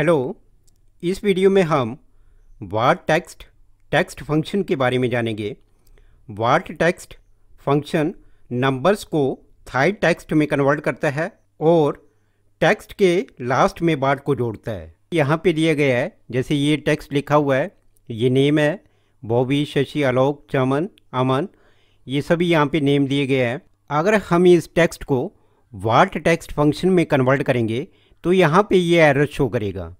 hello इस video में हम वार्ड टेक्स्ट टेक्स्ट फंक्शन के बारे में जानेंगे वार्ड टेक्स्ट फंक्शन नंबर्स को थाई टेक्स्ट में कन्वर्ट करता है और टेक्स्ट के लास्ट में वार्ड को जोड़ता है यहाँ पे दिया गया है जैसे ये टेक्स्ट लिखा हुआ है ये नेम है बॉबी शशि आलोक चमन अमन ये सभी यहाँ पे नेम दिए गए हैं अगर हम इस टेक्स्ट को वार्ड टेक्स्ट फंक्शन में कन्वर्ट करेंगे तो यहाँ पे ये एरर शो करेगा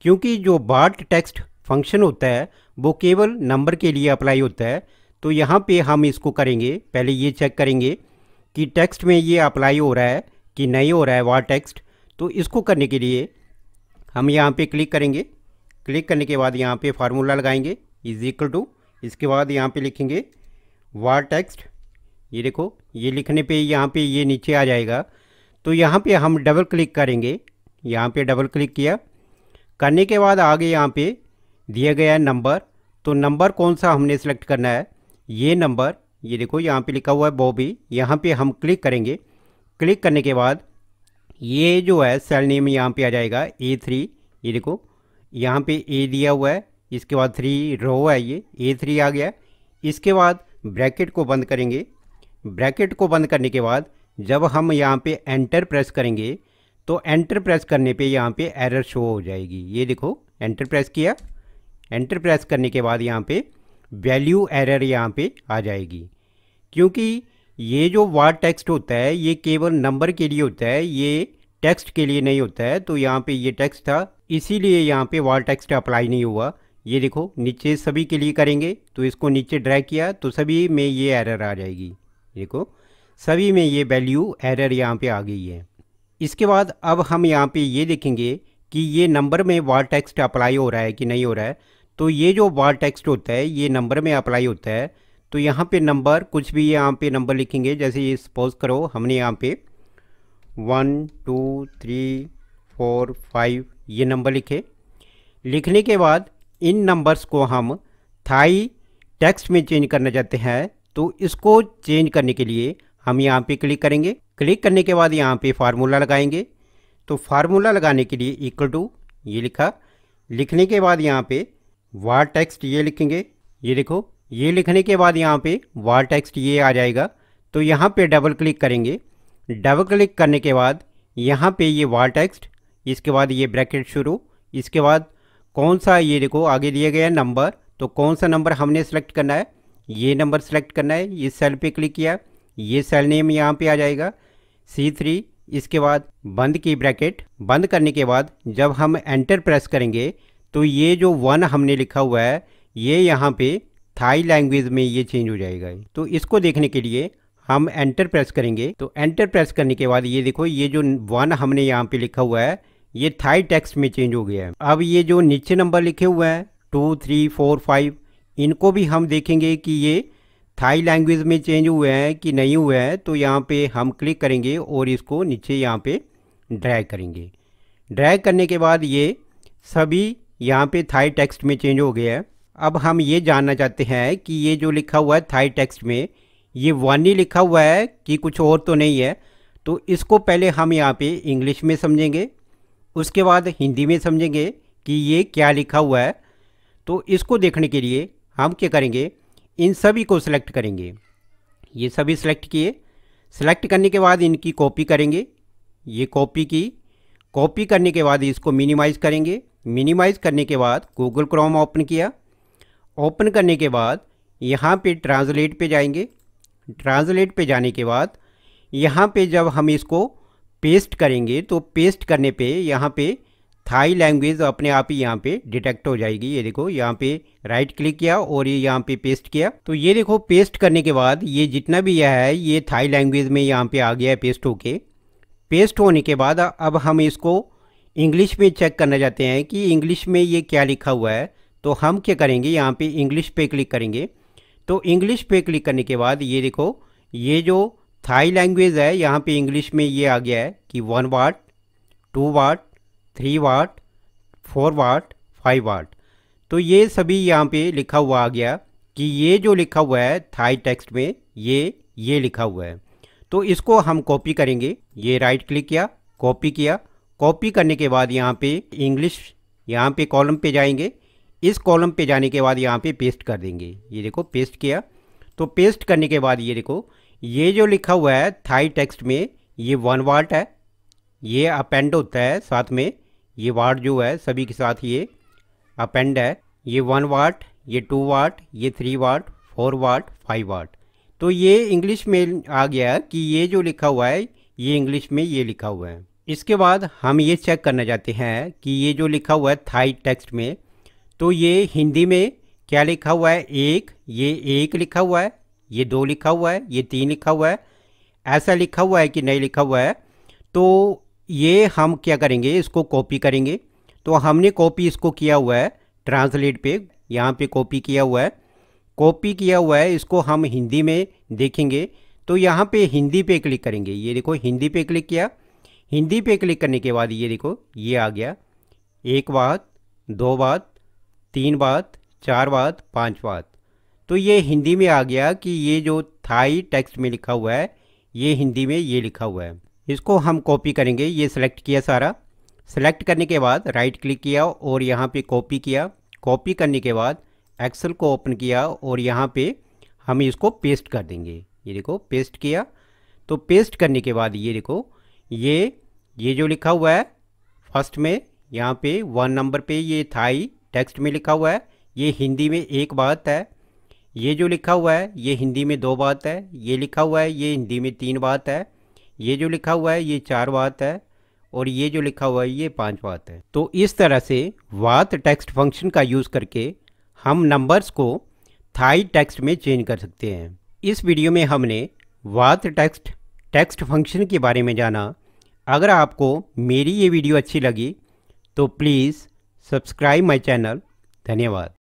क्योंकि जो बार्ट टेक्स्ट फंक्शन होता है वो केवल नंबर के लिए अप्लाई होता है तो यहाँ पे हम इसको करेंगे पहले ये चेक करेंगे कि टेक्स्ट में ये अप्लाई हो रहा है कि नहीं हो रहा है वार टेक्स्ट तो इसको करने के लिए हम यहाँ पे क्लिक करेंगे क्लिक करने के बाद यहाँ पे फार्मूला लगाएंगे इज इक्वल टू इसके बाद यहाँ पे लिखेंगे वार टेक्स्ट ये देखो ये लिखने पे यहाँ पे ये नीचे आ जाएगा तो यहाँ पे हम डबल क्लिक करेंगे यहाँ पे डबल क्लिक किया करने के बाद आगे यहाँ पे दिया गया नंबर तो नंबर कौन सा हमने सेलेक्ट करना है ये नंबर ये देखो यहाँ पे लिखा हुआ है बॉबी यहाँ पे हम क्लिक करेंगे क्लिक करने के बाद ये जो है सेल नेम यहाँ पे आ जाएगा ए थ्री ये देखो यहाँ पे ए दिया हुआ है इसके बाद थ्री रो है ये ए थ्री आ गया इसके बाद ब्रैकेट को बंद करेंगे ब्रैकेट को बंद करने के बाद जब हम यहाँ पे एंटर प्रेस करेंगे तो एंटर प्रेस करने पे यहाँ पे एरर शो हो जाएगी ये देखो एंटर प्रेस किया एंटर प्रेस करने के बाद यहाँ पे वैल्यू एरर यहाँ पे आ जाएगी क्योंकि ये जो वार्ड टेक्स्ट होता है ये केवल नंबर के लिए होता है ये टेक्स्ट के लिए नहीं होता है तो यहाँ पे ये टेक्स्ट था इसीलिए यहाँ पे वार्ड टेक्स्ट अप्लाई नहीं हुआ ये देखो नीचे सभी के लिए करेंगे तो इसको नीचे ड्रैग किया तो सभी में ये एरर आ जाएगी देखो सभी में ये वैल्यू एरर यहाँ पे आ गई है इसके बाद अब हम यहाँ पे ये देखेंगे कि ये नंबर में वॉल टेक्स्ट अप्लाई हो रहा है कि नहीं हो रहा है तो ये जो वॉल टेक्स्ट होता है ये नंबर में अप्लाई होता है तो यहाँ पे नंबर कुछ भी यहाँ पे नंबर लिखेंगे जैसे ये सपोज करो हमने यहाँ पे one two three four five ये नंबर लिखे लिखने के बाद इन नंबर्स को हम थाई टेक्स्ट में चेंज करना चाहते हैं तो इसको चेंज करने के लिए हम यहाँ पे क्लिक करेंगे क्लिक करने के बाद यहाँ पे फार्मूला लगाएंगे तो फार्मूला लगाने के लिए इक्वल टू ये लिखा लिखने के बाद यहाँ पे वार टेक्स्ट ये लिखेंगे ये देखो ये लिखने के बाद यहाँ पे वार टेक्स्ट ये आ जाएगा तो यहाँ पे डबल क्लिक करेंगे डबल क्लिक करने के बाद यहाँ पे ये वार टेक्स्ट इसके बाद ये ब्रैकेट शुरू इसके बाद कौन सा ये देखो आगे दिया गया नंबर तो कौन सा नंबर हमने सेलेक्ट करना है ये नंबर सेलेक्ट करना है इस सेल पर क्लिक किया ये सेल नेम यहाँ पे आ जाएगा सी थ्री इसके बाद बंद की ब्रैकेट बंद करने के बाद जब हम एंटर प्रेस करेंगे तो ये जो वन हमने लिखा हुआ है ये यहाँ पे थाई लैंग्वेज में ये चेंज हो जाएगा तो इसको देखने के लिए हम एंटर प्रेस करेंगे तो एंटर प्रेस करने के बाद ये देखो ये जो वन हमने यहाँ पे लिखा हुआ है ये थाई टेक्स्ट में चेंज हो गया है अब ये जो नीचे नंबर लिखे हुए हैं टू थ्री फोर फाइव इनको भी हम देखेंगे कि ये थाई लैंग्वेज में चेंज हुआ है कि नहीं हुआ है तो यहाँ पे हम क्लिक करेंगे और इसको नीचे यहाँ पे ड्रैग करेंगे ड्रैग करने के बाद ये सभी यहाँ पे थाई टेक्स्ट में चेंज हो गया है अब हम ये जानना चाहते हैं कि ये जो लिखा हुआ है थाई टेक्स्ट में ये वानी लिखा हुआ है कि कुछ और तो नहीं है तो इसको पहले हम यहाँ पर इंग्लिश में समझेंगे उसके बाद हिंदी में समझेंगे कि ये क्या लिखा हुआ है तो इसको देखने के लिए हम क्या करेंगे इन सभी को सिलेक्ट करेंगे ये सभी सिलेक्ट किए सिलेक्ट करने के बाद इनकी कॉपी करेंगे ये कॉपी की कॉपी करने के बाद इसको मिनिमाइज़ करेंगे मिनिमाइज़ करने के बाद गूगल क्रोम ओपन किया ओपन करने के बाद यहाँ पे ट्रांसलेट पे जाएंगे ट्रांसलेट पे जाने के बाद यहाँ पे जब हम इसको पेस्ट करेंगे तो पेस्ट करने पे यहाँ पे थाई लैंग्वेज तो अपने आप ही यहाँ पे डिटेक्ट हो जाएगी ये देखो यहाँ पे राइट क्लिक किया और ये यहाँ पे पेस्ट किया तो ये देखो पेस्ट करने के बाद ये जितना भी यह है ये थाई लैंग्वेज में यहाँ पे आ गया है पेस्ट होके पेस्ट होने के बाद अब हम इसको इंग्लिश में चेक करना चाहते हैं कि इंग्लिश में ये क्या लिखा हुआ है तो हम क्या करेंगे यहाँ पे इंग्लिश पे क्लिक करेंगे तो इंग्लिश पे क्लिक करने के बाद ये देखो ये जो थाई लैंग्वेज है यहाँ पे इंग्लिश में ये आ गया है कि one watt two watt three watt four watt five watt तो ये सभी यहाँ पे लिखा हुआ आ गया कि ये जो लिखा हुआ है थाई टेक्स्ट में ये ये लिखा हुआ है तो इसको हम कॉपी करेंगे ये राइट क्लिक किया कॉपी किया कॉपी करने के बाद यहाँ पे इंग्लिश यहाँ पे कॉलम पे जाएंगे इस कॉलम पे जाने के बाद यहाँ पे पेस्ट कर देंगे ये देखो पेस्ट किया तो पेस्ट करने के बाद ये देखो ये जो लिखा हुआ है थाई टेक्स्ट में ये वन वाट है ये अपेंड होता है साथ में ये वाट जो है सभी के साथ ये अपेंड है ये वन वाट ये टू वाट ये three watt four watt five watt तो ये इंग्लिश में आ गया कि ये जो लिखा हुआ है ये इंग्लिश में ये लिखा हुआ है इसके बाद हम ये चेक करना चाहते हैं कि ये जो लिखा हुआ है थाई टेक्स्ट में तो ये हिंदी में क्या लिखा हुआ है एक ये एक लिखा हुआ है ये दो लिखा हुआ है ये तीन लिखा हुआ है ऐसा लिखा हुआ है कि नहीं लिखा हुआ है तो ये हम क्या करेंगे इसको कॉपी करेंगे तो हमने कॉपी इसको किया हुआ है ट्रांसलेट पे यहाँ पे कॉपी किया हुआ है कॉपी किया हुआ है इसको हम हिंदी में देखेंगे तो यहाँ पे हिंदी पे क्लिक करेंगे ये देखो हिंदी पे क्लिक किया हिंदी पे क्लिक करने के बाद ये देखो ये आ गया एक बात दो बात तीन बात चार बात पांच बात तो ये हिंदी में आ गया कि ये जो थाई टेक्स्ट में लिखा हुआ है ये हिंदी में ये लिखा हुआ है इसको हम कॉपी करेंगे ये सिलेक्ट किया सारा सेलेक्ट करने के बाद राइट क्लिक किया और यहाँ पे कॉपी किया कॉपी करने के बाद एक्सेल को ओपन किया और यहाँ पे हम इसको पेस्ट कर देंगे ये देखो पेस्ट किया तो पेस्ट करने के बाद ये देखो ये ये जो लिखा हुआ है फर्स्ट में यहाँ पे वन नंबर पे ये थाई टेक्स्ट में लिखा हुआ है ये हिंदी में एक बात है ये जो लिखा हुआ है ये हिंदी में दो बात है ये लिखा हुआ है ये हिंदी में तीन बात है ये जो लिखा हुआ है ये चार वात है और ये जो लिखा हुआ है ये पाँच वात है तो इस तरह से वात टेक्स्ट फंक्शन का यूज़ करके हम नंबर्स को थाई टेक्स्ट में चेंज कर सकते हैं इस वीडियो में हमने वात टेक्स्ट टेक्स्ट फंक्शन के बारे में जाना अगर आपको मेरी ये वीडियो अच्छी लगी तो प्लीज़ सब्सक्राइब माई चैनल धन्यवाद